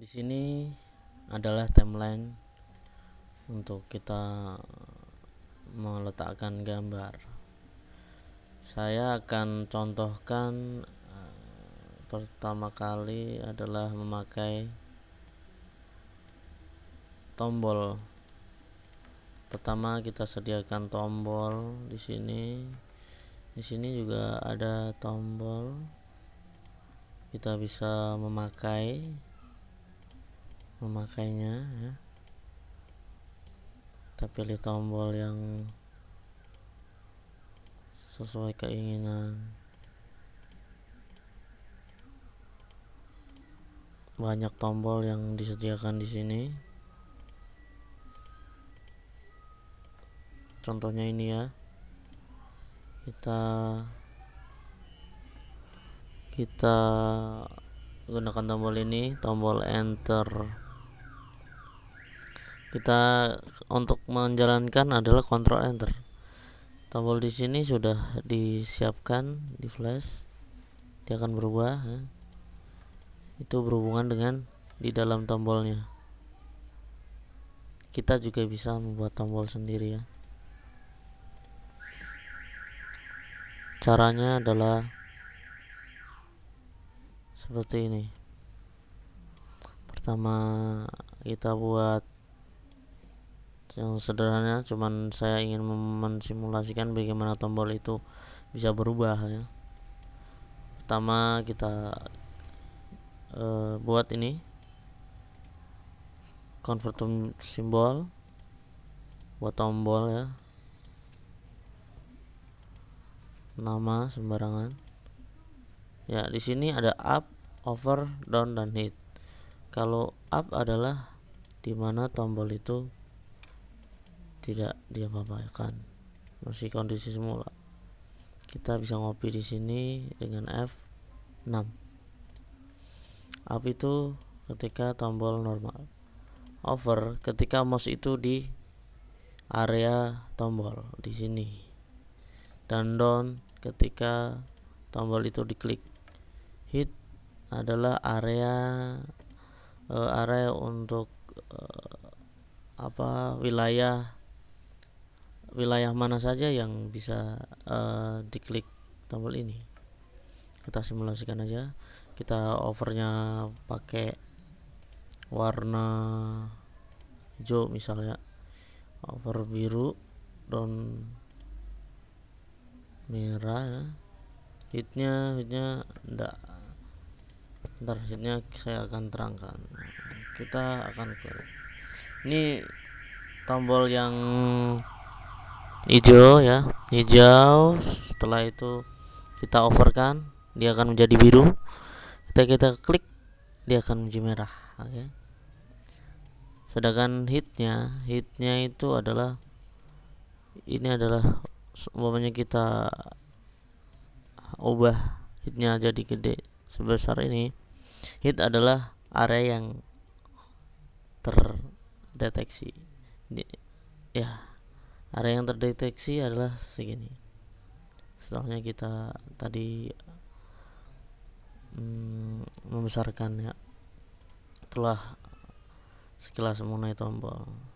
di sini adalah timeline untuk kita meletakkan gambar saya akan contohkan eh, pertama kali adalah memakai tombol pertama kita sediakan tombol di sini di sini juga ada tombol kita bisa memakai memakainya ya. kita pilih tombol yang sesuai keinginan banyak tombol yang disediakan di sini contohnya ini ya kita kita gunakan tombol ini tombol enter kita untuk menjalankan adalah kontrol Enter. Tombol di sini sudah disiapkan di flash, dia akan berubah. Ya. Itu berhubungan dengan di dalam tombolnya. Kita juga bisa membuat tombol sendiri ya. Caranya adalah seperti ini. Pertama kita buat yang sederhana cuman saya ingin mensimulasikan bagaimana tombol itu bisa berubah ya pertama kita e, buat ini convert to simbol buat tombol ya nama sembarangan ya di sini ada up over down dan hit kalau up adalah dimana tombol itu tidak dia diapa-apakan masih kondisi semula kita bisa ngopi di sini dengan F6 up itu ketika tombol normal over ketika mouse itu di area tombol di sini dan down ketika tombol itu diklik hit adalah area uh, area untuk uh, apa wilayah wilayah mana saja yang bisa uh, diklik tombol ini kita simulasikan aja kita overnya pakai warna hijau misalnya over biru down merah ya hitnya hitnya enggak ntar hitnya saya akan terangkan kita akan ke ini tombol yang hijau ya hijau setelah itu kita overkan dia akan menjadi biru kita kita klik dia akan menjadi merah oke okay. sedangkan hitnya hitnya itu adalah ini adalah umpamanya kita ubah hitnya jadi gede sebesar ini hit adalah area yang terdeteksi ya area yang terdeteksi adalah segini setelahnya kita tadi mm, membesarkan ya telah sekilas mengenai tombol